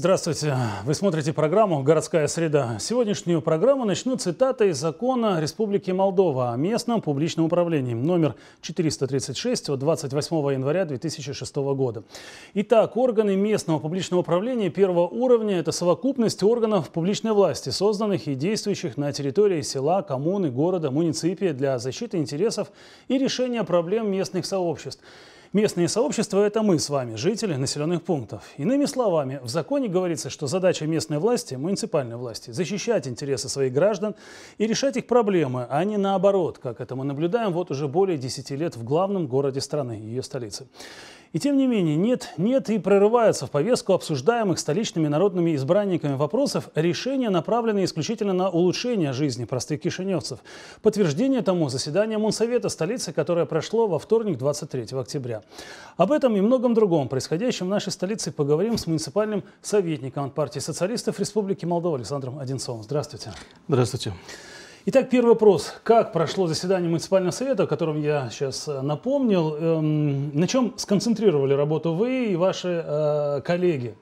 Здравствуйте. Вы смотрите программу «Городская среда». Сегодняшнюю программу начну цитатой из закона Республики Молдова о местном публичном управлении, номер 436 от 28 января 2006 года. Итак, органы местного публичного управления первого уровня – это совокупность органов публичной власти, созданных и действующих на территории села, коммуны, города, муниципия для защиты интересов и решения проблем местных сообществ – Местные сообщества – это мы с вами, жители населенных пунктов. Иными словами, в законе говорится, что задача местной власти, муниципальной власти – защищать интересы своих граждан и решать их проблемы, а не наоборот, как это мы наблюдаем вот уже более 10 лет в главном городе страны, ее столице. И тем не менее, нет, нет и прорываются в повестку обсуждаемых столичными народными избранниками вопросов решения, направленные исключительно на улучшение жизни простых кишиневцев. Подтверждение тому заседание Мунсовета столицы, которое прошло во вторник 23 октября. Об этом и многом другом происходящем в нашей столице поговорим с муниципальным советником от партии социалистов Республики Молдова Александром Одинцовым. Здравствуйте. Здравствуйте. Итак, первый вопрос. Как прошло заседание муниципального совета, о котором я сейчас э, напомнил? Эм, на чем сконцентрировали работу вы и ваши э, коллеги?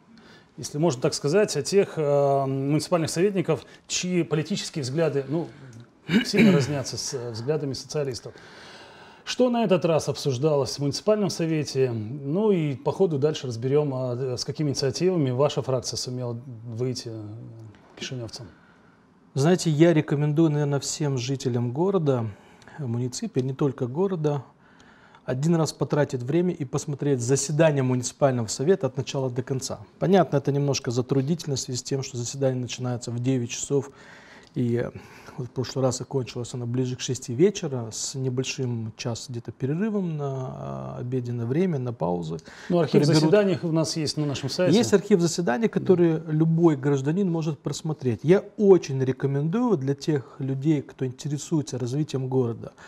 Если можно так сказать, о тех э, муниципальных советников, чьи политические взгляды ну, сильно разнятся с э, взглядами социалистов. Что на этот раз обсуждалось в муниципальном совете? Ну и по ходу дальше разберем, а, э, с какими инициативами ваша фракция сумела выйти кишиневцам. Знаете, я рекомендую, наверное, всем жителям города, муниципия, не только города, один раз потратить время и посмотреть заседание муниципального совета от начала до конца. Понятно, это немножко затруднительно в связи с тем, что заседание начинается в 9 часов и э, вот в прошлый раз окончилась она ближе к 6 вечера с небольшим час где-то перерывом на э, обеденное время, на паузы. Ну, архив берут... заседаний у нас есть на нашем сайте. Есть архив заседаний, который да. любой гражданин может просмотреть. Я очень рекомендую для тех людей, кто интересуется развитием города –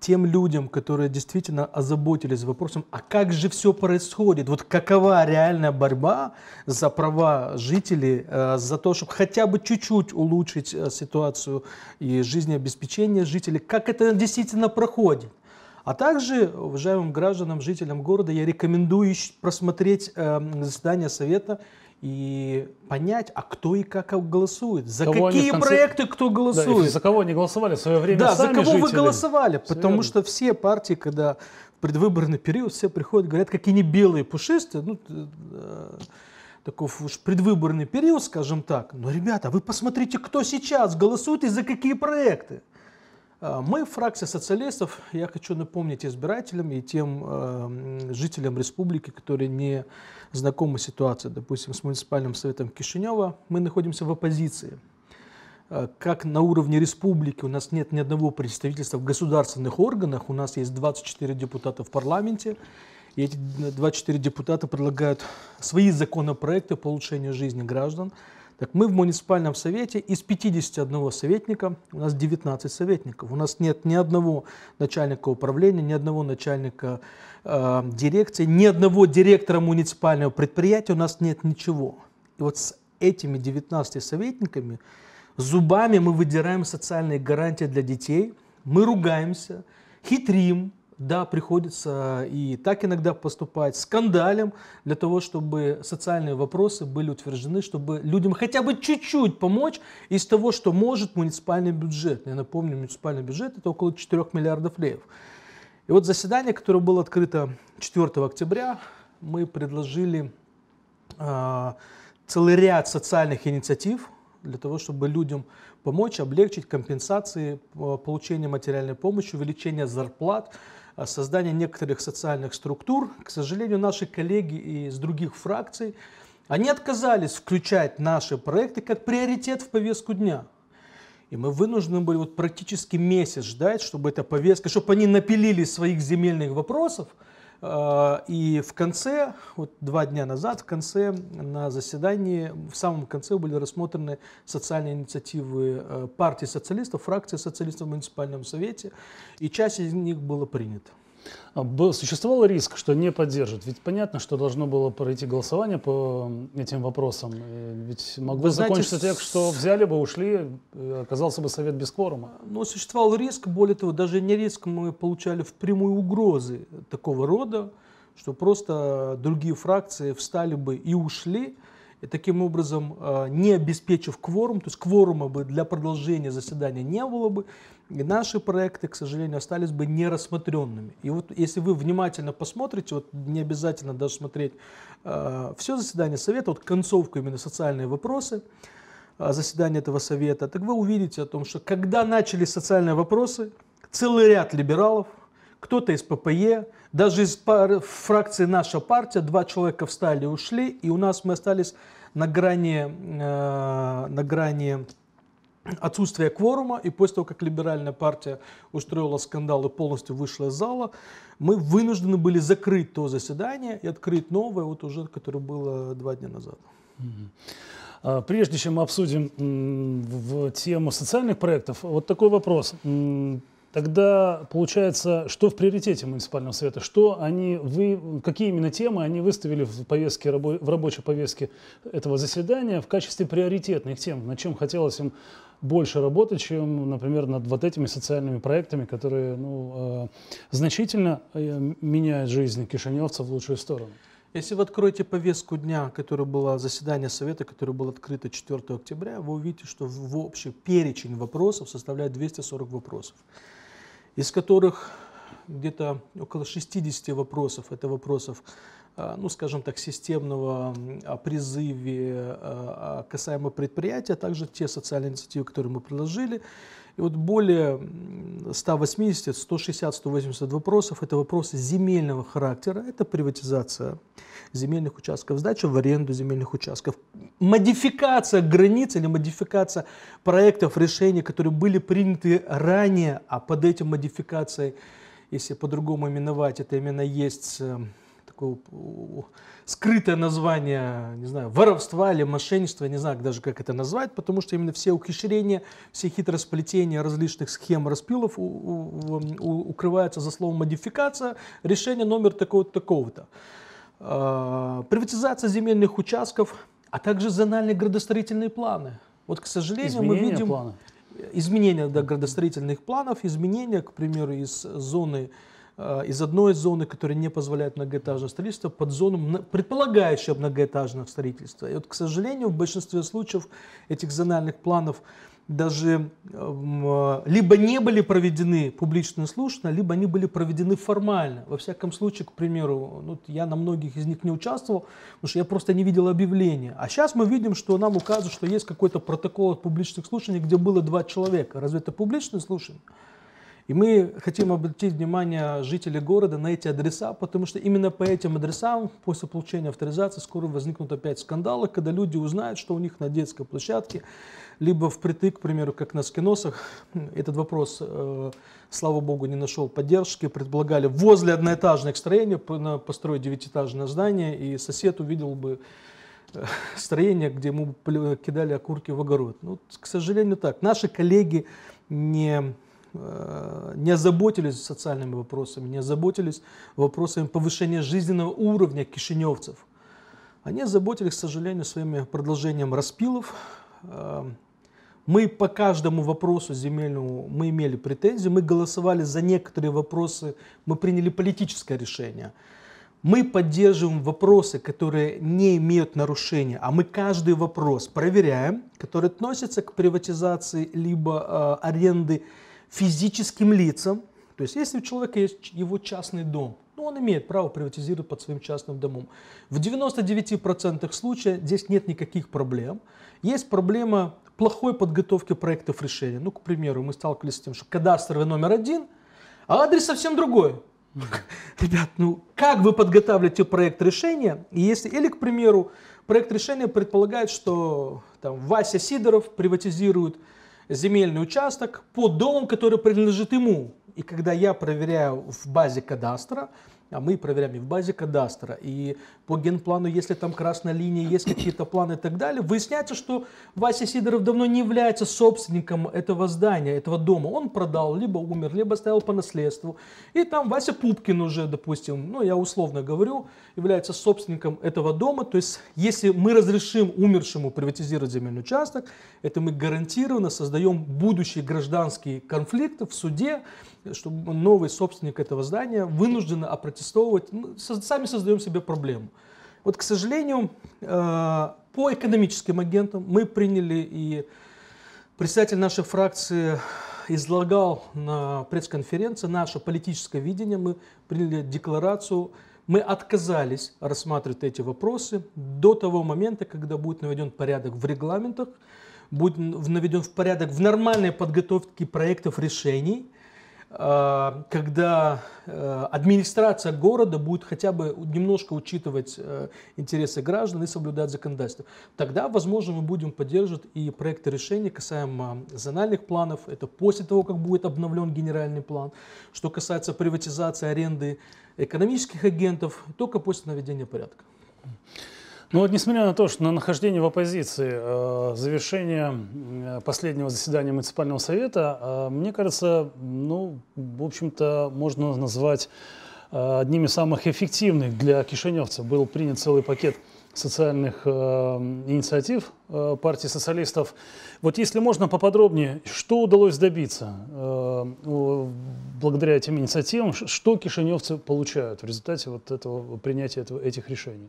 тем людям, которые действительно озаботились вопросом, а как же все происходит, вот какова реальная борьба за права жителей, э, за то, чтобы хотя бы чуть-чуть улучшить э, ситуацию и жизнеобеспечение жителей, как это действительно проходит. А также, уважаемым гражданам, жителям города, я рекомендую просмотреть эм, заседание Совета и понять, а кто и как голосует, за кого какие конце... проекты кто голосует. Да, за кого они голосовали в свое время Да, сами за кого жители. вы голосовали, все потому верно. что все партии, когда в предвыборный период все приходят, говорят, какие не белые пушистые, ну, э, такой уж предвыборный период, скажем так. Но, ребята, вы посмотрите, кто сейчас голосует и за какие проекты. Э, мы, фракция социалистов, я хочу напомнить избирателям и тем э, жителям республики, которые не знакомы с ситуацией, допустим, с муниципальным советом Кишинева, мы находимся в оппозиции. Э, как на уровне республики у нас нет ни одного представительства в государственных органах, у нас есть 24 депутата в парламенте, и эти 24 депутата предлагают свои законопроекты по улучшению жизни граждан – так мы в муниципальном совете из 51 советника, у нас 19 советников. У нас нет ни одного начальника управления, ни одного начальника э, дирекции, ни одного директора муниципального предприятия, у нас нет ничего. И вот с этими 19 советниками зубами мы выдираем социальные гарантии для детей, мы ругаемся, хитрим, да, приходится и так иногда поступать скандалем для того, чтобы социальные вопросы были утверждены, чтобы людям хотя бы чуть-чуть помочь из того, что может муниципальный бюджет. Я напомню, муниципальный бюджет это около 4 миллиардов леев. И вот заседание, которое было открыто 4 октября, мы предложили э, целый ряд социальных инициатив для того, чтобы людям помочь, облегчить компенсации, а, получение материальной помощи, увеличение зарплат, создания некоторых социальных структур. К сожалению, наши коллеги из других фракций, они отказались включать наши проекты как приоритет в повестку дня. И мы вынуждены были вот практически месяц ждать, чтобы эта повестка, чтобы они напилили своих земельных вопросов – а, и в конце, вот два дня назад, в конце на заседании, в самом конце были рассмотрены социальные инициативы э, партии социалистов, фракции социалистов в муниципальном совете, и часть из них была принята. Существовал риск, что не поддержат? Ведь понятно, что должно было пройти голосование по этим вопросам. Э, ведь могло Вы закончиться знаете, так, что взяли бы, ушли, э, оказался бы совет без кворума. Но ну, существовал риск, более того, даже не риск, мы получали в прямую угрозы такого рода, что просто другие фракции встали бы и ушли, и таким образом э, не обеспечив кворум, то есть кворума бы для продолжения заседания не было бы, и наши проекты, к сожалению, остались бы нерассмотренными. И вот если вы внимательно посмотрите, вот не обязательно даже смотреть э, все заседание совета, вот концовку именно социальные вопросы, э, заседание этого совета, так вы увидите о том, что когда начались социальные вопросы, целый ряд либералов, кто-то из ППЕ, даже из пар- фракции «Наша партия» два человека встали и ушли, и у нас мы остались на грани, э, на грани отсутствие кворума, и после того, как либеральная партия устроила скандал и полностью вышла из зала, мы вынуждены были закрыть то заседание и открыть новое, вот уже, которое было два дня назад. А, прежде чем мы обсудим в тему социальных проектов, вот такой вопрос. Тогда получается, что в приоритете муниципального совета, что они, вы, какие именно темы они выставили в, повестке, в рабочей повестке этого заседания в качестве приоритетных тем, на чем хотелось им больше работы, чем, например, над вот этими социальными проектами, которые ну, э, значительно э, меняют жизнь кишиневцев в лучшую сторону. Если вы откроете повестку дня, которая была заседание Совета, которое было открыто 4 октября, вы увидите, что в общий перечень вопросов составляет 240 вопросов, из которых где-то около 60 вопросов, это вопросов Э, ну, скажем так, системного призыве э, касаемо предприятия, а также те социальные инициативы, которые мы предложили. И вот более 180, 160, 180 вопросов – это вопросы земельного характера, это приватизация земельных участков, сдача в аренду земельных участков, модификация границ или модификация проектов, решений, которые были приняты ранее, а под этим модификацией, если по-другому именовать, это именно есть э, такое скрытое название, не знаю, воровства или мошенничества, не знаю даже, как это назвать, потому что именно все ухищрения, все хитросплетения различных схем распилов у, у, у, укрываются за словом модификация, решение номер такого-то, такого Э, а, приватизация земельных участков, а также зональные градостроительные планы. Вот, к сожалению, Изменение мы видим... Плана изменения да, градостроительных планов, изменения, к примеру, из зоны Э, из одной зоны, которая не позволяет многоэтажное строительство, под зону, предполагающую многоэтажное строительства. И вот, к сожалению, в большинстве случаев этих зональных планов даже эм, э, либо не были проведены публично и слушно, либо они были проведены формально. Во всяком случае, к примеру, ну, я на многих из них не участвовал, потому что я просто не видел объявления. А сейчас мы видим, что нам указывают, что есть какой-то протокол от публичных слушаний, где было два человека. Разве это публичное слушание? И мы хотим обратить внимание жителей города на эти адреса, потому что именно по этим адресам после получения авторизации скоро возникнут опять скандалы, когда люди узнают, что у них на детской площадке, либо впритык, к примеру, как на скиносах, этот вопрос, э, слава богу, не нашел поддержки, предполагали возле одноэтажных строений построить девятиэтажное здание, и сосед увидел бы э, строение, где ему кидали окурки в огород. Ну, к сожалению, так. Наши коллеги не Э, не озаботились социальными вопросами, не озаботились вопросами повышения жизненного уровня кишиневцев. Они озаботились, к сожалению, своими продолжением распилов. Э, мы по каждому вопросу земельному мы имели претензии, мы голосовали за некоторые вопросы, мы приняли политическое решение. Мы поддерживаем вопросы, которые не имеют нарушения, а мы каждый вопрос проверяем, который относится к приватизации либо э, аренды физическим лицам. То есть если у человека есть его частный дом, ну, он имеет право приватизировать под своим частным домом. В 99% случаев здесь нет никаких проблем. Есть проблема плохой подготовки проектов решения. Ну, к примеру, мы сталкивались с тем, что кадастровый номер один, а адрес совсем другой. Ребят, ну как вы подготавливаете проект решения, если, или, к примеру, проект решения предполагает, что там Вася Сидоров приватизирует земельный участок под домом, который принадлежит ему. И когда я проверяю в базе кадастра, а мы проверяем и в базе кадастра, и по генплану, если там красная линия, есть какие-то планы и так далее, выясняется, что Вася Сидоров давно не является собственником этого здания, этого дома. Он продал, либо умер, либо оставил по наследству. И там Вася Пупкин уже, допустим, ну я условно говорю, является собственником этого дома. То есть, если мы разрешим умершему приватизировать земельный участок, это мы гарантированно создаем будущие гражданские конфликты в суде, чтобы новый собственник этого здания вынужденно опротестовывать. Мы ну, сами создаем себе проблему. Вот, к сожалению, э, по экономическим агентам мы приняли и Председатель нашей фракции излагал на пресс-конференции наше политическое видение. Мы приняли декларацию мы отказались рассматривать эти вопросы до того момента, когда будет наведен порядок в регламентах, будет наведен в порядок в нормальной подготовке проектов решений, а, когда э, администрация города будет хотя бы немножко учитывать э, интересы граждан и соблюдать законодательство. Тогда, возможно, мы будем поддерживать и проекты решений касаемо зональных планов. Это после того, как будет обновлен генеральный план. Что касается приватизации аренды экономических агентов только после наведения порядка. Ну вот, несмотря на то, что на нахождение в оппозиции, э, завершение э, последнего заседания муниципального совета, э, мне кажется, ну, в общем-то, можно назвать одним из самых эффективных для кишиневцев. Был принят целый пакет социальных э, инициатив э, партии социалистов. Вот если можно поподробнее, что удалось добиться э, благодаря этим инициативам, что кишиневцы получают в результате вот этого принятия этого, этих решений?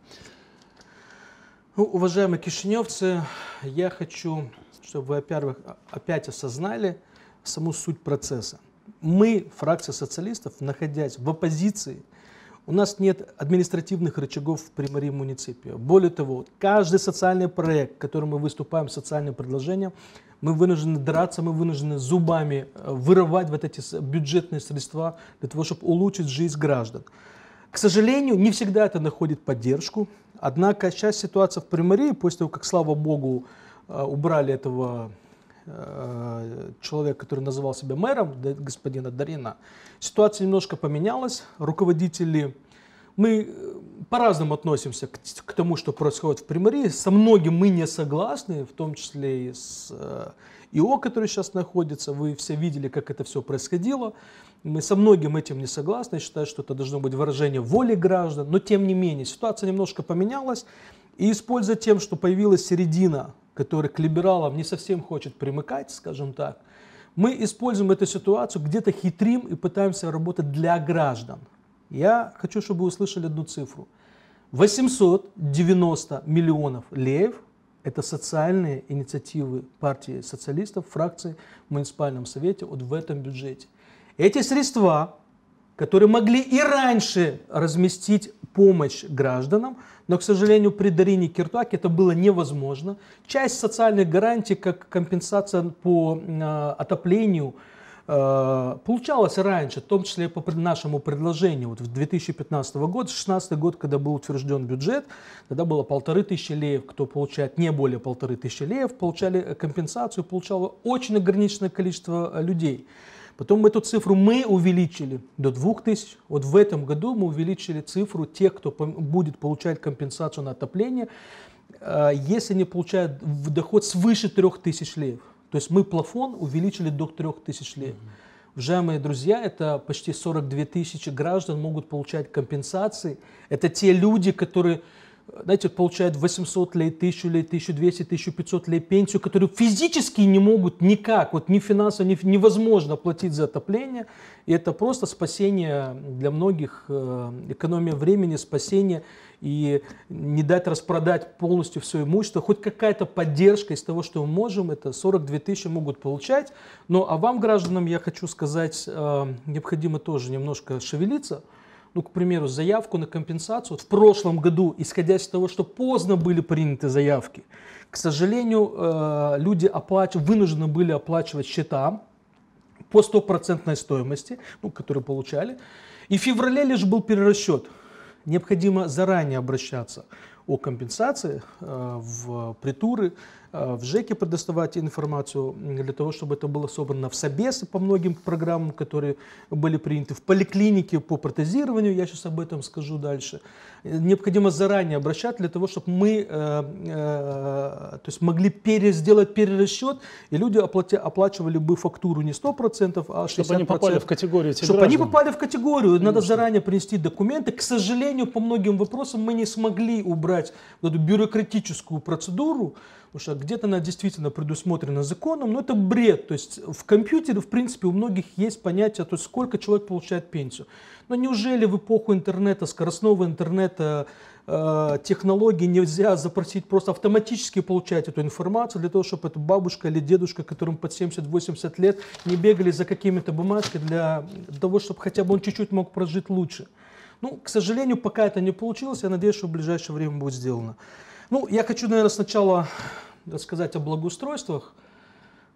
Ну, уважаемые кишиневцы, я хочу, чтобы вы, во-первых, опять осознали саму суть процесса. Мы, фракция социалистов, находясь в оппозиции – у нас нет административных рычагов в примаре муниципия. Более того, каждый социальный проект, которым мы выступаем, социальное предложение, мы вынуждены драться, мы вынуждены зубами э, вырывать вот эти бюджетные средства для того, чтобы улучшить жизнь граждан. К сожалению, не всегда это находит поддержку. Однако сейчас ситуация в Приморье, после того, как, слава богу, э, убрали этого Э, человек, который называл себя мэром, господина Дарина, ситуация немножко поменялась. Руководители, мы э, по-разному относимся к, к тому, что происходит в Примории. Со многим мы не согласны, в том числе и с э, ИО, который сейчас находится. Вы все видели, как это все происходило. Мы со многим этим не согласны. Я считаю, что это должно быть выражение воли граждан. Но тем не менее, ситуация немножко поменялась. И используя тем, что появилась середина который к либералам не совсем хочет примыкать, скажем так, мы используем эту ситуацию, где-то хитрим и пытаемся работать для граждан. Я хочу, чтобы вы услышали одну цифру. 890 миллионов леев – это социальные инициативы партии социалистов, фракции в муниципальном совете вот в этом бюджете. Эти средства которые могли и раньше разместить помощь гражданам, но, к сожалению, при Дарине Киртуаке это было невозможно. Часть социальных гарантий, как компенсация по э, отоплению, э, получалась раньше, в том числе по нашему предложению. Вот в 2015 год, 2016 год, когда был утвержден бюджет, тогда было полторы тысячи леев, кто получает не более полторы тысячи леев, получали э, компенсацию, получало очень ограниченное количество э, людей. Потом эту цифру мы увеличили до 2000. Вот в этом году мы увеличили цифру тех, кто будет получать компенсацию на отопление, э, если они получают доход свыше 3000 лев. То есть мы плафон увеличили до 3000 леев. Mm-hmm. Уважаемые друзья, это почти 42 тысячи граждан могут получать компенсации. Это те люди, которые знаете, получают 800 лет, 1000 лет, 1200, 1500 лет пенсию, которые физически не могут никак, вот ни финансово, ни, невозможно платить за отопление. И это просто спасение для многих, э, экономия времени, спасение и не дать распродать полностью все имущество. Хоть какая-то поддержка из того, что мы можем, это 42 тысячи могут получать. Но а вам, гражданам, я хочу сказать, э, необходимо тоже немножко шевелиться – ну, к примеру, заявку на компенсацию вот в прошлом году, исходя из того, что поздно были приняты заявки, к сожалению, э, люди оплач... вынуждены были оплачивать счета по стопроцентной стоимости, ну, которую получали. И в феврале лишь был перерасчет. Необходимо заранее обращаться о компенсации э, в притуры, Э, в ЖЭКе предоставлять информацию для того, чтобы это было собрано в сабесы по многим программам, которые были приняты, в поликлинике по протезированию, я сейчас об этом скажу дальше. Э, необходимо заранее обращаться для того, чтобы мы э, то есть могли пере, сделать перерасчет, и люди оплати, оплачивали бы фактуру не 100%, а 60%. Чтобы они попали в категорию Чтобы граждан. они попали в категорию. Надо заранее принести документы. К сожалению, по многим вопросам мы не смогли убрать эту бюрократическую процедуру, Потому что где-то она действительно предусмотрена законом, но это бред. То есть в компьютере, в принципе, у многих есть понятие, то есть сколько человек получает пенсию. Но неужели в эпоху интернета, скоростного интернета, э, технологий нельзя запросить, просто автоматически получать эту информацию для того, чтобы эта бабушка или дедушка, которым под 70-80 лет, не бегали за какими-то бумажками для того, чтобы хотя бы он чуть-чуть мог прожить лучше. Ну, к сожалению, пока это не получилось, я надеюсь, что в ближайшее время будет сделано. Ну, я хочу, наверное, сначала рассказать о благоустройствах.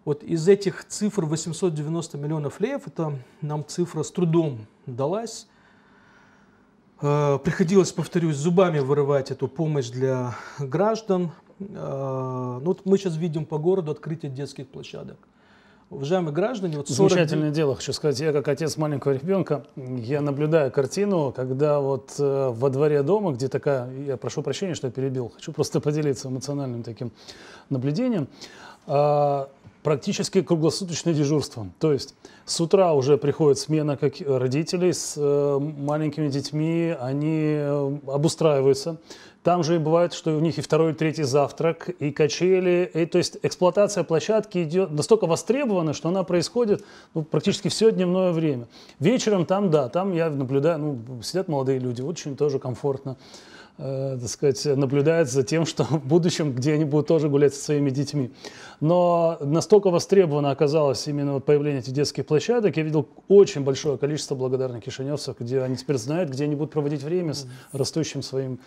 Вот из этих цифр 890 миллионов леев, это нам цифра с трудом далась. Э, приходилось, повторюсь, зубами вырывать эту помощь для граждан. Э, ну, вот мы сейчас видим по городу открытие детских площадок уважаемые граждане, вот 40 Замечательное дело, хочу сказать. Я как отец маленького ребенка, я наблюдаю картину, когда вот э, во дворе дома, где такая, я прошу прощения, что я перебил, хочу просто поделиться эмоциональным таким наблюдением, э, практически круглосуточное дежурство. То есть с утра уже приходит смена как родителей с э, маленькими детьми, они э, обустраиваются. Там же и бывает, что у них и второй, и третий завтрак, и качели. И, то есть эксплуатация площадки идет настолько востребована, что она происходит ну, практически все дневное время. Вечером там, да, там я наблюдаю, ну, сидят молодые люди, очень тоже комфортно э, так сказать, наблюдает за тем, что в будущем, где они будут тоже гулять со своими детьми. Но настолько востребовано оказалось именно появление этих детских площадок, я видел очень большое количество благодарных кишиневцев, где они теперь знают, где они будут проводить время с растущим своим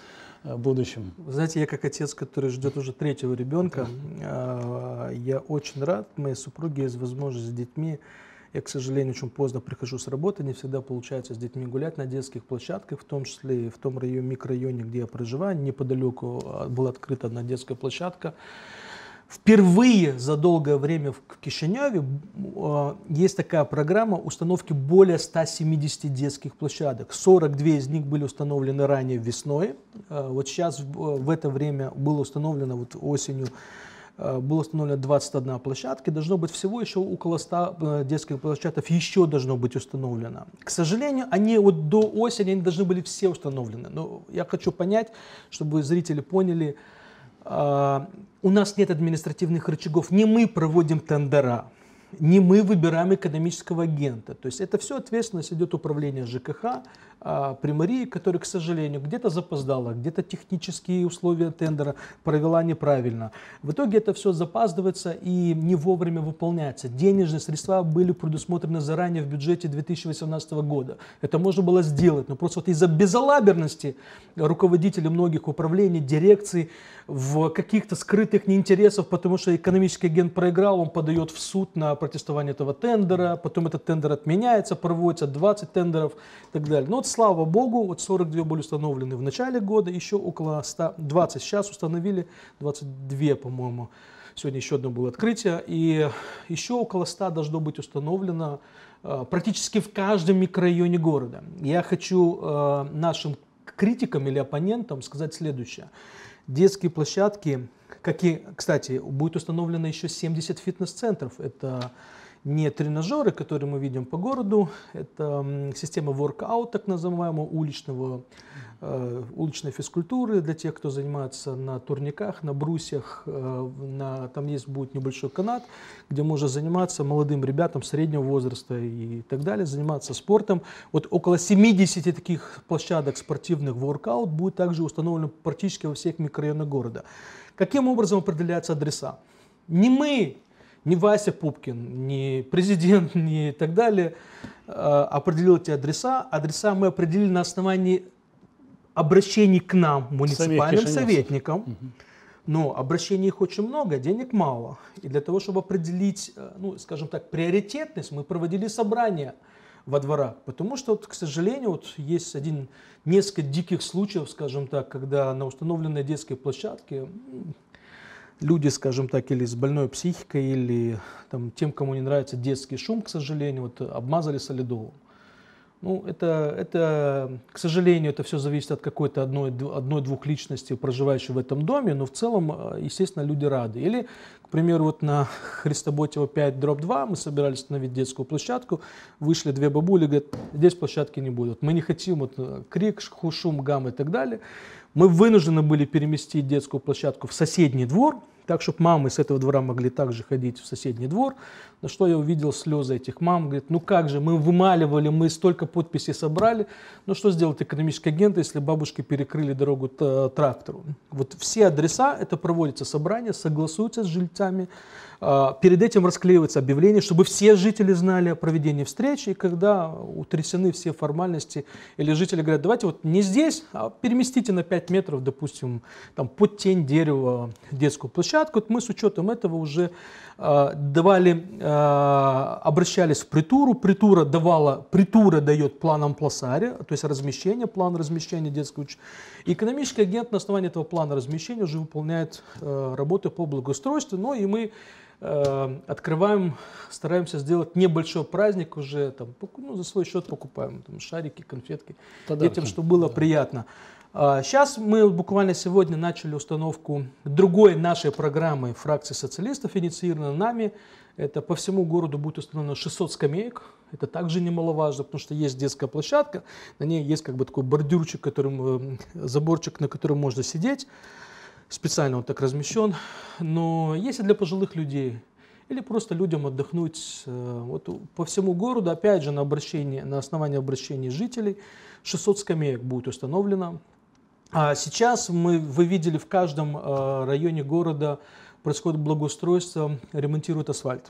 э, будущем. знаете, я как отец, который ждет уже третьего ребенка, э, я очень рад моей супруге из возможности с детьми я, к сожалению, очень поздно прихожу с работы, не всегда получается с детьми гулять на детских площадках, в том числе и в том районе, микрорайоне, где я проживаю. Неподалеку а, была открыта одна детская площадка. Впервые за долгое время в Кишиневе э, есть такая программа установки более 170 детских площадок. 42 из них были установлены ранее весной. Э, вот сейчас в, в это время было установлено вот осенью Э, было установлено 21 площадка, должно быть всего еще около 100 э, детских площадок еще должно быть установлено. К сожалению, они вот до осени они должны были все установлены. Но я хочу понять, чтобы зрители поняли, э, у нас нет административных рычагов, не мы проводим тендера, не мы выбираем экономического агента. То есть это все ответственность идет управления ЖКХ, а, примарии, Марии, которая, к сожалению, где-то запоздала, где-то технические условия тендера провела неправильно. В итоге это все запаздывается и не вовремя выполняется. Денежные средства были предусмотрены заранее в бюджете 2018 года. Это можно было сделать, но просто вот из-за безалаберности руководителей многих управлений, дирекций, в каких-то скрытых неинтересов, потому что экономический агент проиграл, он подает в суд на протестование этого тендера, потом этот тендер отменяется, проводится 20 тендеров и так далее. Но ну, слава богу, вот 42 были установлены в начале года, еще около 120 сейчас установили, 22, по-моему. Сегодня еще одно было открытие, и еще около 100 должно быть установлено э, практически в каждом микрорайоне города. Я хочу э, нашим критикам или оппонентам сказать следующее. Детские площадки, какие, кстати, будет установлено еще 70 фитнес-центров. Это не тренажеры, которые мы видим по городу, это система workout, так называемого уличного, э, уличной физкультуры для тех, кто занимается на турниках, на брусьях, э, на, там есть будет небольшой канат, где можно заниматься молодым ребятам среднего возраста и так далее, заниматься спортом. Вот около 70 таких площадок спортивных workout будет также установлено практически во всех микрорайонах города. Каким образом определяются адреса? Не мы не Вася Пупкин, не президент, не так далее а, определил эти адреса. Адреса мы определили на основании обращений к нам, муниципальным советникам. Но обращений их очень много, денег мало. И для того, чтобы определить, э, ну, скажем так, приоритетность, мы проводили собрания во дворах. Потому что, вот, к сожалению, вот есть один, несколько диких случаев, скажем так, когда на установленной детской площадке люди, скажем так, или с больной психикой, или там, тем, кому не нравится детский шум, к сожалению, вот, обмазали солидолом. Ну, это, это, к сожалению, это все зависит от какой-то одной, одной-двух личностей, проживающей в этом доме, но в целом, а, естественно, люди рады. Или, к примеру, вот на Христоботева 5, дробь 2 мы собирались установить детскую площадку, вышли две бабули, говорят, здесь площадки не будет, мы не хотим, вот крик, шум, гам и так далее мы вынуждены были переместить детскую площадку в соседний двор – так, чтобы мамы с этого двора могли также ходить в соседний двор. На что я увидел слезы этих мам, говорит, ну как же, мы вымаливали, мы столько подписей собрали, ну что сделать экономические агенты, если бабушки перекрыли дорогу трактору? Вот все адреса, это проводится собрание, согласуются с жильцами, а, перед этим расклеивается объявление, чтобы все жители знали о проведении встречи, и когда утрясены все формальности, или жители говорят, давайте вот не здесь, а переместите на 5 метров, допустим, там под тень дерева детскую площадку, площадку. Мы с учетом этого уже э, давали, э, обращались в притуру. Притура давала, притура дает планом пласаря, то есть размещение, план размещения детского учреждения. Экономический агент на основании этого плана размещения уже выполняет э, работы по благоустройству. Ну и мы э, открываем, стараемся сделать небольшой праздник уже, там, ну, за свой счет покупаем там, шарики, конфетки Подарки. детям, чтобы было да. приятно. Сейчас а, мы буквально сегодня начали установку другой нашей программы фракции социалистов, инициированной нами. Это по всему городу будет установлено 600 скамеек. Это также немаловажно, потому что есть детская площадка, на ней есть как бы такой бордюрчик, которым, э, заборчик, на котором можно сидеть. Специально он так размещен. Но если для пожилых людей или просто людям отдохнуть э, вот, по всему городу, опять же, на, обращение, на основании обращений жителей, 600 скамеек будет установлено а сейчас мы, вы видели, в каждом э, районе города происходит благоустройство, ремонтируют асфальт.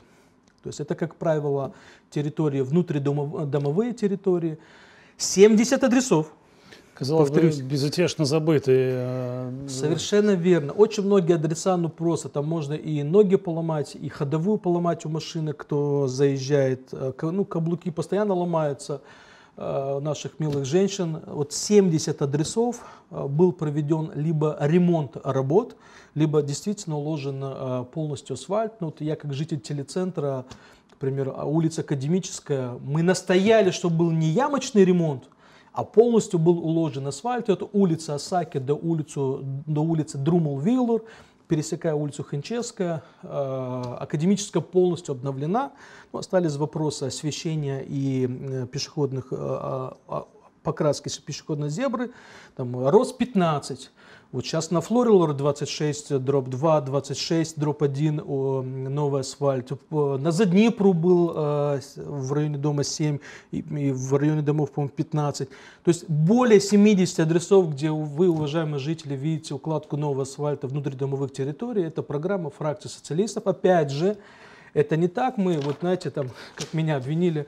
То есть это, как правило, территории, внутридомовые территории. 70 адресов. Казалось Повторюсь. бы, безутешно забытые. Э, Совершенно верно. Очень многие адреса, ну просто, там можно и ноги поломать, и ходовую поломать у машины, кто заезжает. Э, ну, каблуки постоянно ломаются. Э, наших милых женщин, вот 70 адресов э, был проведен либо ремонт работ, либо действительно уложен э, полностью асфальт. Ну, вот я как житель телецентра, к примеру, а, улица Академическая, мы настояли, чтобы был не ямочный ремонт, а полностью был уложен асфальт. Это улица Осаки до, улицу, до улицы Друмл-Виллер, пересекая улицу Хенческа, э, академическая полностью обновлена. Но ну, остались вопросы освещения и э, пешеходных э, а, а, покраски пешеходной зебры, там, рост 15, вот сейчас на Флорилор 26, дроп 2, 26, дроп 1, новый асфальт. Э, на Заднепру был э, в районе дома 7 и в районе домов, по-моему, 15. То есть более 70 адресов, где вы, уважаемые жители, видите укладку нового асфальта внутридомовых территорий. Это программа фракции социалистов. Опять же, это не так. Мы, вот знаете, там, как меня обвинили,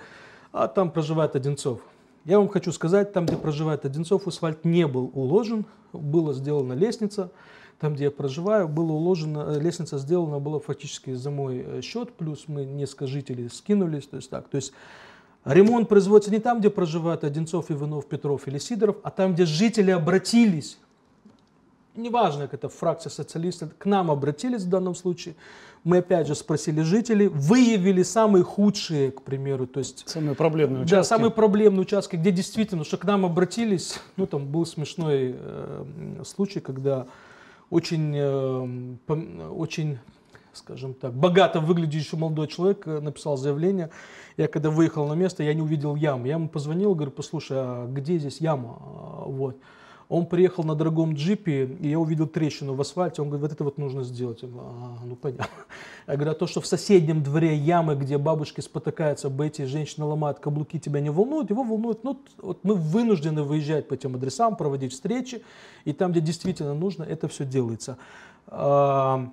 а там проживает Одинцов. Я вам хочу сказать, там, где проживает Одинцов, асфальт не был уложен, была сделана лестница. Там, где я проживаю, была уложена, э, лестница сделана была фактически за мой э, счет, плюс мы несколько жителей скинулись, то есть так. То есть ремонт производится не там, где проживают Одинцов, Иванов, Петров или Сидоров, а там, где жители обратились неважно, как это фракция социалистов, к нам обратились в данном случае. Мы опять же спросили жителей, выявили самые худшие, к примеру, то есть... Самые проблемные участки. Да, самые проблемные участки, где действительно, что к нам обратились, ну там был смешной э, случай, когда очень, э, по, очень скажем так, богато выглядящий молодой человек э, написал заявление. Я когда выехал на место, я не увидел яму. Я ему позвонил, говорю, послушай, а где здесь яма? А, вот. Он приехал на дорогом джипе, и я увидел трещину в асфальте. Он говорит, вот это вот нужно сделать. Я говорю, а, ну понятно. Я говорю, а то, что в соседнем дворе ямы, где бабушки спотыкаются об эти, женщина ломает каблуки, тебя не волнует, его волнует. Ну, вот мы вынуждены выезжать по тем адресам, проводить встречи, и там, где действительно нужно, это все делается. А,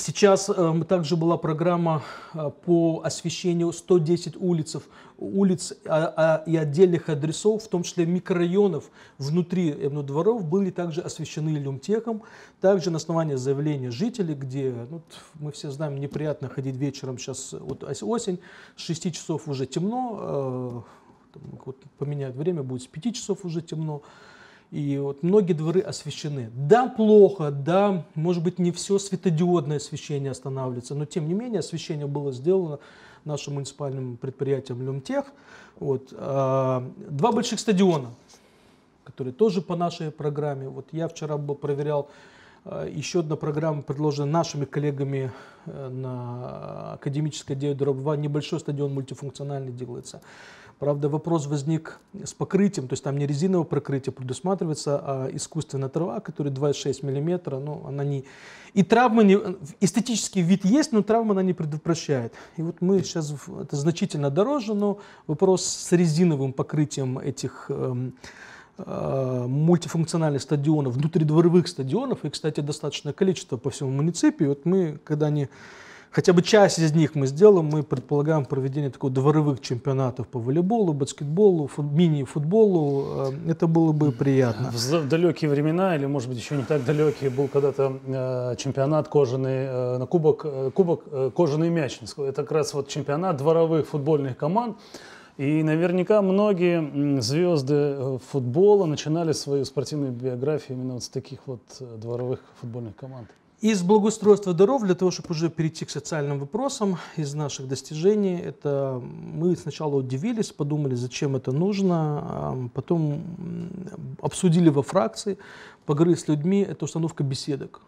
Сейчас э, также была программа э, по освещению 110 улиц, улиц а, а, и отдельных адресов, в том числе микрорайонов внутри ну, дворов, были также освещены люмтехом. Также на основании заявления жителей, где ну, мы все знаем, неприятно ходить вечером, сейчас э, вот осень, с 6 часов уже темно, э, там, вот, поменяют время, будет с 5 часов уже темно. Э, и вот многие дворы освещены. Да, плохо, да, может быть, не все светодиодное освещение останавливается, но тем не менее освещение было сделано нашим муниципальным предприятием Люмтех. Вот. А, два больших стадиона, которые тоже по нашей программе. Вот я вчера был, проверял а, еще одна программа предложена нашими коллегами э, на академической 9-2, небольшой стадион мультифункциональный делается. Правда, вопрос возник с покрытием, то есть там не резиновое покрытие предусматривается, а искусственная трава, которая 2,6 мм, но она не... И травмы, не... эстетический вид есть, но травма она не предотвращает. И вот мы сейчас, это значительно дороже, но вопрос с резиновым покрытием этих эм, Э, мультифункциональные стадионы, внутридворовых стадионов, и, кстати, достаточное количество по всему муниципию. Вот мы, когда они, хотя бы часть из них мы сделаем, мы предполагаем проведение такого дворовых чемпионатов по волейболу, баскетболу, фут, мини-футболу. Э, это было бы приятно. В далекие времена, или, может быть, еще не так далекие, был когда-то э, чемпионат кожаный, э, на кубок, э, кубок э, кожаный мяч. Это как раз вот чемпионат дворовых футбольных команд. И наверняка многие звезды э, футбола начинали свою спортивную биографию именно вот с таких вот э, дворовых футбольных команд. Из благоустройства дорог, для того, чтобы уже перейти к социальным вопросам, из наших достижений, это мы сначала удивились, подумали, зачем это нужно, потом обсудили во фракции, поговорили с людьми, это установка беседок.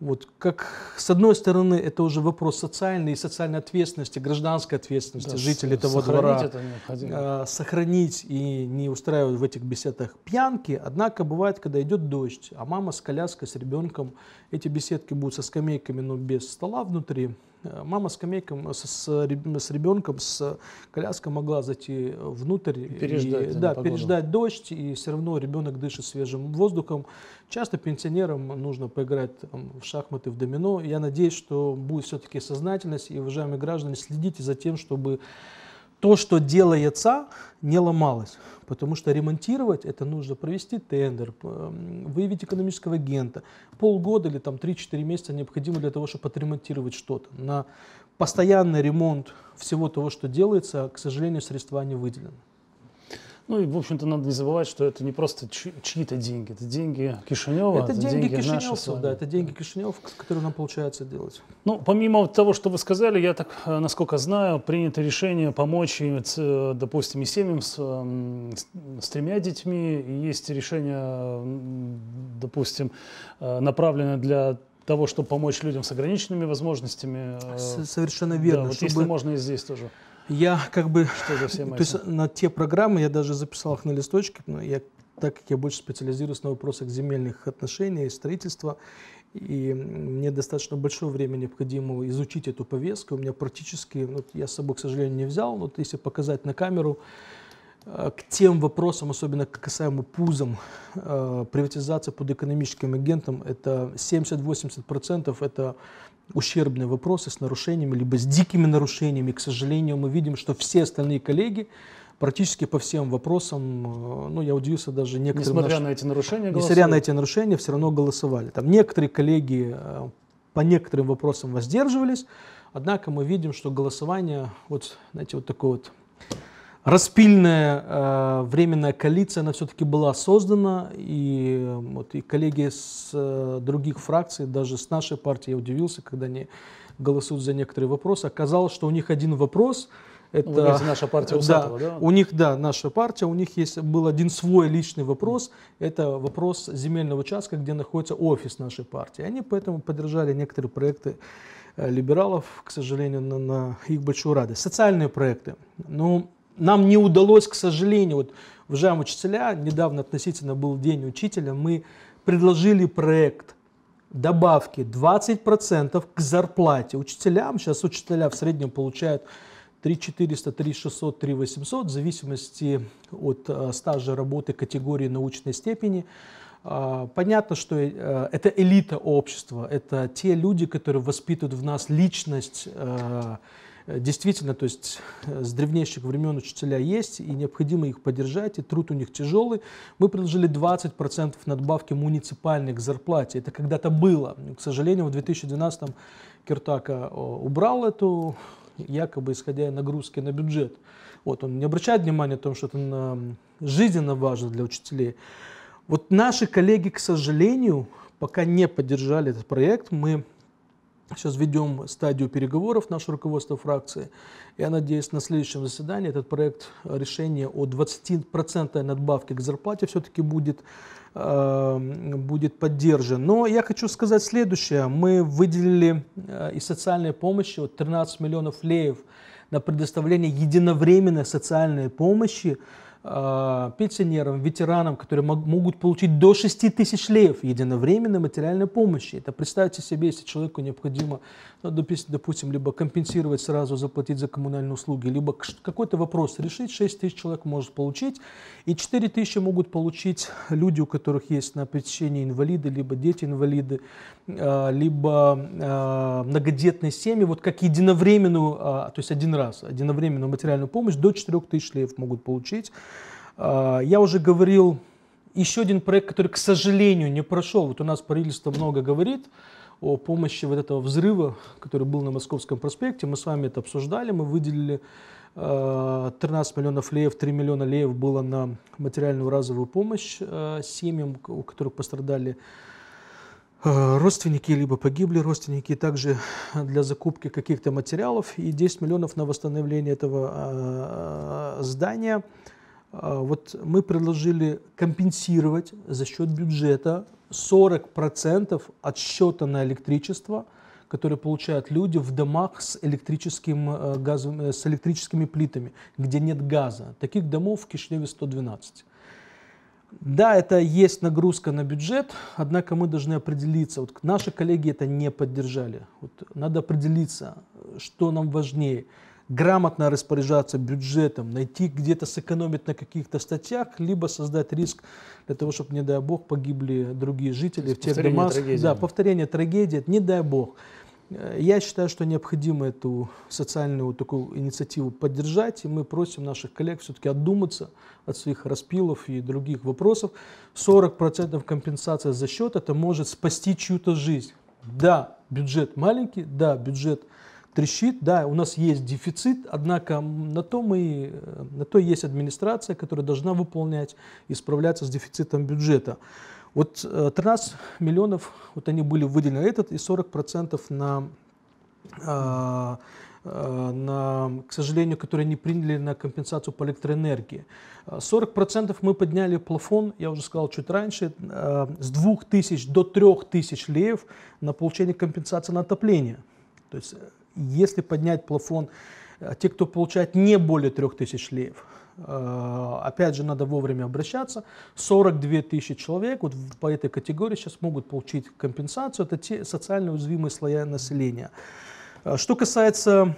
Вот как, с одной стороны, это уже вопрос социальной и социальной ответственности, гражданской ответственности да, жителей с, того двора. Это необходимо. Э, сохранить и не устраивать в этих беседах пьянки. Однако бывает, когда идет дождь, а мама с коляской, с ребенком, эти беседки будут со скамейками, но без стола внутри. Э, мама скамейком э, с, с э, ребенком, с коляской могла зайти внутрь. И переждать. И, да, переждать дождь, и все равно ребенок дышит свежим воздухом. Часто пенсионерам нужно поиграть там, в шахматы, в домино. Я надеюсь, что будет все-таки сознательность, и, уважаемые граждане, следите за тем, чтобы то, что делается, не ломалось. Потому что ремонтировать это нужно провести тендер, эм, выявить экономического агента. Полгода или там 3-4 месяца необходимо для того, чтобы отремонтировать что-то. На постоянный ремонт всего того, что делается, к сожалению, средства не выделены. Ну и, в общем-то, надо не забывать, что это не просто чьи-то деньги, это деньги Кишинева, это, это деньги, деньги Кишиневцев, да, это деньги Кишинев, которые нам получается делать. Ну, помимо того, что вы сказали, я так, э, насколько знаю, принято решение помочь, э, допустим, и семьям эм, с, с тремя детьми, и есть решение, допустим, э, направленное для того, чтобы помочь людям с ограниченными возможностями. Совершенно верно. Да, вот чтобы... если можно и здесь тоже. Я как бы... Что за все То есть на те программы, я даже записал их на листочке, но я, так как я больше специализируюсь на вопросах земельных отношений и строительства, и мне достаточно большое время необходимо изучить эту повестку. У меня практически, вот я с собой, к сожалению, не взял, но вот если показать на камеру, Э, к тем вопросам, особенно касаемо пузом э, приватизация под экономическим агентом, это 70-80% это ущербные вопросы с нарушениями, либо с дикими нарушениями. К сожалению, мы видим, что все остальные коллеги практически по всем вопросам, э, ну, я удивился даже некоторым... Несмотря нашим, на эти нарушения голосовали. Несмотря на эти нарушения, все равно голосовали. Там некоторые коллеги по некоторым вопросам воздерживались, однако мы видим, что голосование, вот, знаете, вот такое вот распильная э, временная коалиция, она все-таки была создана, и, э, вот, и коллеги с э, других фракций, даже с нашей партии, я удивился, когда они голосуют за некоторые вопросы, оказалось, что у них один вопрос, это, Вы говорите, наша партия Усатова, да, да? У них, да, наша партия, у них есть, был один свой личный вопрос, это вопрос земельного участка, где находится офис нашей партии. Они поэтому поддержали некоторые проекты э, либералов, к сожалению, на, на их большую радость. Социальные проекты. Ну, нам не удалось, к сожалению, вот в ЖАМ учителя, недавно относительно был День учителя, мы предложили проект добавки 20% к зарплате учителям. Сейчас учителя в среднем получают 3400, 3600, 3800, в зависимости от э, стажа работы, категории научной степени. А, понятно, что э, это элита общества, это те люди, которые воспитывают в нас личность, э, Э, действительно, то есть э, с древнейших времен учителя есть, и необходимо их поддержать, и труд у них тяжелый. Мы предложили 20% надбавки муниципальной к зарплате. Это когда-то было. К сожалению, в 2012-м Киртака э, убрал эту, якобы исходя нагрузки на бюджет. Вот, он не обращает внимания на том, что это на жизненно важно для учителей. Вот наши коллеги, к сожалению, пока не поддержали этот проект. Мы Сейчас ведем стадию переговоров нашего руководства фракции. Я надеюсь, на следующем заседании этот проект решения о 20% надбавке к зарплате все-таки будет, э, будет поддержан. Но я хочу сказать следующее. Мы выделили э, из социальной помощи вот 13 миллионов леев на предоставление единовременной социальной помощи Э, пенсионерам, ветеранам, которые могут получить до 6 тысяч леев единовременной материальной помощи. Это представьте себе, если человеку необходимо, ну, допустим, либо компенсировать сразу, заплатить за коммунальные услуги, либо какой-то вопрос решить, 6 тысяч человек может получить, и 4 тысячи могут получить люди, у которых есть на печенье инвалиды, либо дети-инвалиды, э, либо э, многодетные семьи, вот как единовременную, то есть один раз, единовременную материальную помощь до 4 тысяч леев могут получить. А, я уже говорил, еще один проект, который, к сожалению, не прошел. Вот у нас правительство много говорит о помощи вот этого взрыва, который был на Московском проспекте. Мы с вами это обсуждали, мы выделили 13 а, миллионов леев, 3 миллиона леев было на материальную разовую помощь а, семьям, у которых пострадали родственники, либо погибли родственники, также для закупки каких-то материалов и 10 миллионов на восстановление этого здания. А, вот мы предложили компенсировать за счет бюджета 40% счета на электричество, которые получают люди в домах с, электрическим э, газом, э, с электрическими плитами, где нет газа. Таких домов в Кишневе 112. Да, это есть нагрузка на бюджет, однако мы должны определиться. Вот наши коллеги это не поддержали. Вот надо определиться, что нам важнее – грамотно распоряжаться бюджетом, найти где-то сэкономить на каких-то статьях, либо создать риск для того, чтобы, не дай бог, погибли другие жители в тех домах. Трагедии. Да, повторение трагедии, не дай бог. Э, я считаю, что необходимо эту социальную такую инициативу поддержать, и мы просим наших коллег все-таки отдуматься от своих распилов и других вопросов. 40% компенсация за счет, это может спасти чью-то жизнь. Да, бюджет маленький, да, бюджет трещит, да, у нас есть дефицит, однако на то, мы, э, на то есть администрация, которая должна выполнять и справляться с дефицитом бюджета. Вот 13 э, миллионов, вот они были выделены а этот, и 40% на, э, на, к сожалению, которые не приняли на компенсацию по электроэнергии. 40% мы подняли плафон, я уже сказал чуть раньше, с 2000 до 3000 леев на получение компенсации на отопление. То есть если поднять плафон, э, те, кто получает не более 3000 леев, э, опять же, надо вовремя обращаться. 42 тысячи человек вот по этой категории сейчас могут получить компенсацию. Это те социально уязвимые слоя населения. Э, что касается